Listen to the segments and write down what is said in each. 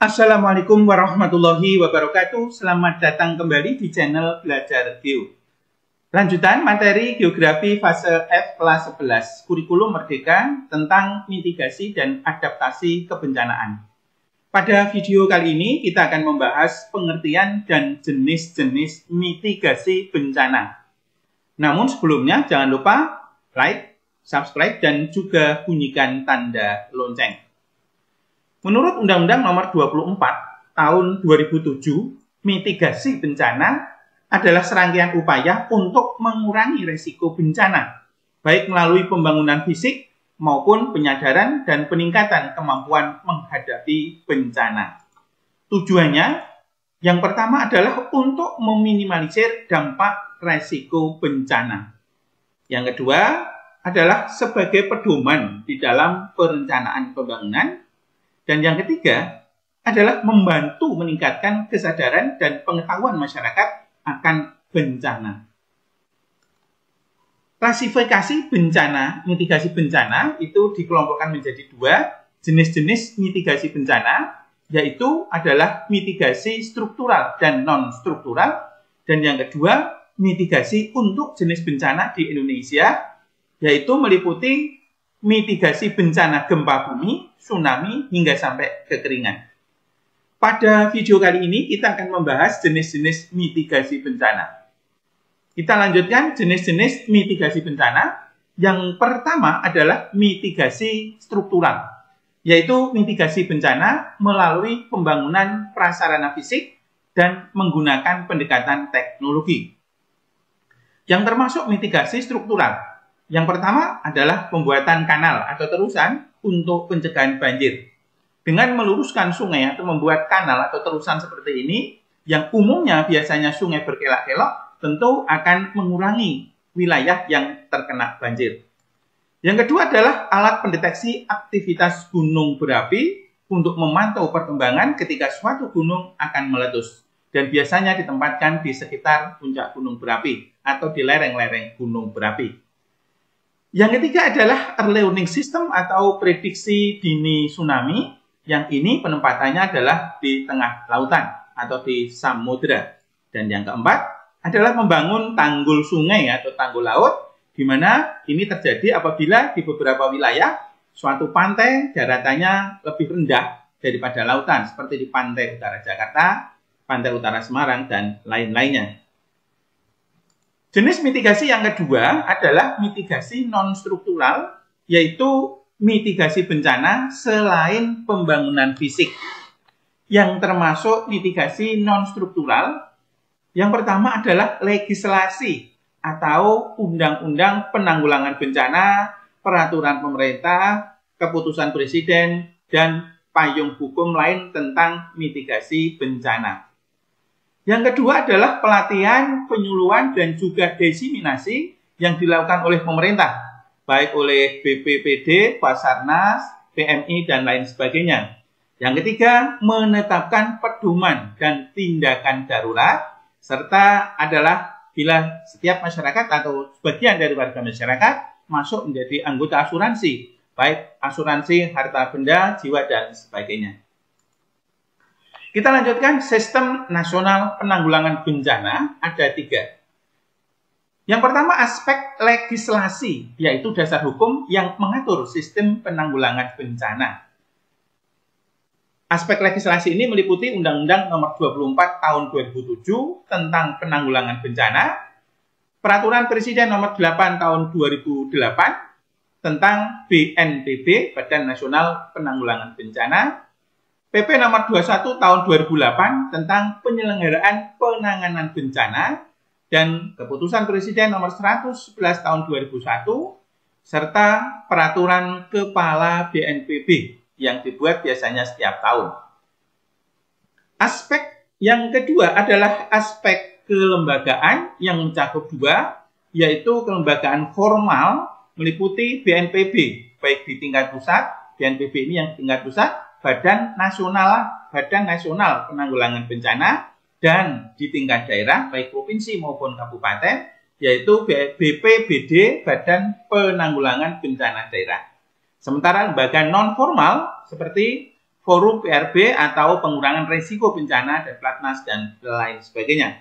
Assalamualaikum warahmatullahi wabarakatuh. Selamat datang kembali di channel Belajar Geo. Lanjutan materi geografi fase F kelas 11, kurikulum merdeka tentang mitigasi dan adaptasi kebencanaan. Pada video kali ini kita akan membahas pengertian dan jenis-jenis mitigasi bencana. Namun sebelumnya jangan lupa like, subscribe, dan juga bunyikan tanda lonceng. Menurut Undang-Undang Nomor 24 Tahun 2007, mitigasi bencana adalah serangkaian upaya untuk mengurangi risiko bencana, baik melalui pembangunan fisik maupun penyadaran dan peningkatan kemampuan menghadapi bencana. Tujuannya, yang pertama adalah untuk meminimalisir dampak risiko bencana. Yang kedua adalah sebagai pedoman di dalam perencanaan pembangunan. Dan yang ketiga adalah membantu meningkatkan kesadaran dan pengetahuan masyarakat akan bencana. Klasifikasi bencana, mitigasi bencana itu dikelompokkan menjadi dua jenis-jenis mitigasi bencana, yaitu adalah mitigasi struktural dan non-struktural, dan yang kedua mitigasi untuk jenis bencana di Indonesia, yaitu meliputi mitigasi bencana gempa bumi, tsunami, hingga sampai kekeringan. Pada video kali ini kita akan membahas jenis-jenis mitigasi bencana. Kita lanjutkan jenis-jenis mitigasi bencana. Yang pertama adalah mitigasi struktural, yaitu mitigasi bencana melalui pembangunan prasarana fisik dan menggunakan pendekatan teknologi. Yang termasuk mitigasi struktural, yang pertama adalah pembuatan kanal atau terusan untuk pencegahan banjir. Dengan meluruskan sungai atau membuat kanal atau terusan seperti ini, yang umumnya biasanya sungai berkelak kelok tentu akan mengurangi wilayah yang terkena banjir. Yang kedua adalah alat pendeteksi aktivitas gunung berapi untuk memantau perkembangan ketika suatu gunung akan meletus dan biasanya ditempatkan di sekitar puncak gunung berapi atau di lereng-lereng gunung berapi. Yang ketiga adalah early warning system atau prediksi dini tsunami. Yang ini penempatannya adalah di tengah lautan atau di samudera Dan yang keempat adalah membangun tanggul sungai atau tanggul laut di mana ini terjadi apabila di beberapa wilayah suatu pantai daratannya lebih rendah daripada lautan seperti di pantai utara Jakarta, pantai utara Semarang dan lain-lainnya. Jenis mitigasi yang kedua adalah mitigasi non-struktural, yaitu mitigasi bencana selain pembangunan fisik, yang termasuk mitigasi non-struktural. Yang pertama adalah legislasi atau undang-undang penanggulangan bencana, peraturan pemerintah, keputusan presiden, dan payung hukum lain tentang mitigasi bencana. Yang kedua adalah pelatihan, penyuluhan, dan juga desiminasi yang dilakukan oleh pemerintah, baik oleh BPPD, Basarnas, PMI, dan lain sebagainya. Yang ketiga, menetapkan pedoman dan tindakan darurat, serta adalah bila setiap masyarakat atau sebagian dari warga masyarakat masuk menjadi anggota asuransi, baik asuransi harta benda, jiwa, dan sebagainya. Kita lanjutkan sistem nasional penanggulangan bencana ada tiga. Yang pertama aspek legislasi, yaitu dasar hukum yang mengatur sistem penanggulangan bencana. Aspek legislasi ini meliputi Undang-Undang Nomor 24 Tahun 2007 tentang penanggulangan bencana, Peraturan Presiden Nomor 8 Tahun 2008 tentang BNPB, Badan Nasional Penanggulangan Bencana, PP nomor 21 tahun 2008 tentang penyelenggaraan penanganan bencana dan keputusan Presiden nomor 111 tahun 2001 serta peraturan kepala BNPB yang dibuat biasanya setiap tahun. Aspek yang kedua adalah aspek kelembagaan yang mencakup dua, yaitu kelembagaan formal meliputi BNPB, baik di tingkat pusat, BNPB ini yang di tingkat pusat, Badan Nasional Badan Nasional Penanggulangan Bencana dan di tingkat daerah baik provinsi maupun kabupaten yaitu BPBD Badan Penanggulangan Bencana Daerah. Sementara lembaga non formal seperti Forum PRB atau Pengurangan Risiko Bencana dan Platnas dan lain sebagainya.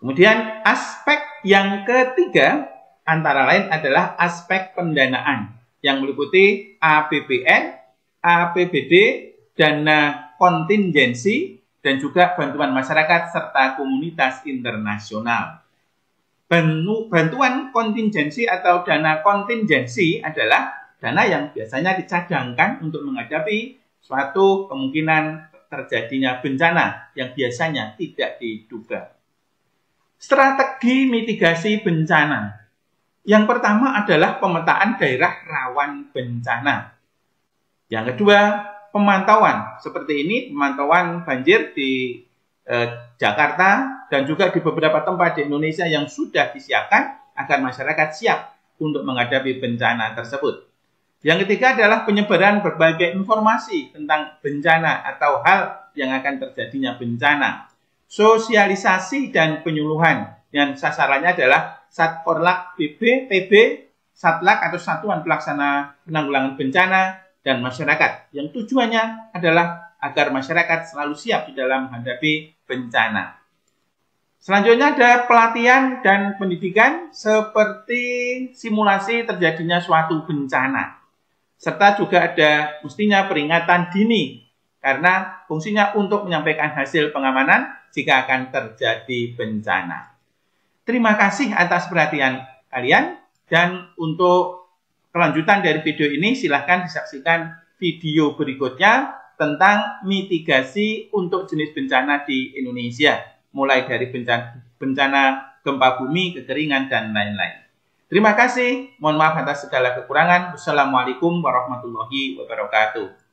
Kemudian aspek yang ketiga antara lain adalah aspek pendanaan yang meliputi APBN APBD, dana kontingensi, dan juga bantuan masyarakat serta komunitas internasional. Bantuan kontingensi atau dana kontingensi adalah dana yang biasanya dicadangkan untuk menghadapi suatu kemungkinan terjadinya bencana yang biasanya tidak diduga. Strategi mitigasi bencana. Yang pertama adalah pemetaan daerah rawan bencana. Yang kedua, pemantauan. Seperti ini pemantauan banjir di eh, Jakarta dan juga di beberapa tempat di Indonesia yang sudah disiapkan agar masyarakat siap untuk menghadapi bencana tersebut. Yang ketiga adalah penyebaran berbagai informasi tentang bencana atau hal yang akan terjadinya bencana. Sosialisasi dan penyuluhan yang sasarannya adalah Satkorlak BB, PB, Satlak atau Satuan Pelaksana Penanggulangan Bencana, dan masyarakat yang tujuannya adalah agar masyarakat selalu siap di dalam menghadapi bencana. Selanjutnya ada pelatihan dan pendidikan seperti simulasi terjadinya suatu bencana. Serta juga ada mestinya peringatan dini karena fungsinya untuk menyampaikan hasil pengamanan jika akan terjadi bencana. Terima kasih atas perhatian kalian dan untuk Kelanjutan dari video ini silahkan disaksikan video berikutnya tentang mitigasi untuk jenis bencana di Indonesia, mulai dari bencana, bencana gempa bumi, kekeringan, dan lain-lain. Terima kasih, mohon maaf atas segala kekurangan. Wassalamualaikum warahmatullahi wabarakatuh.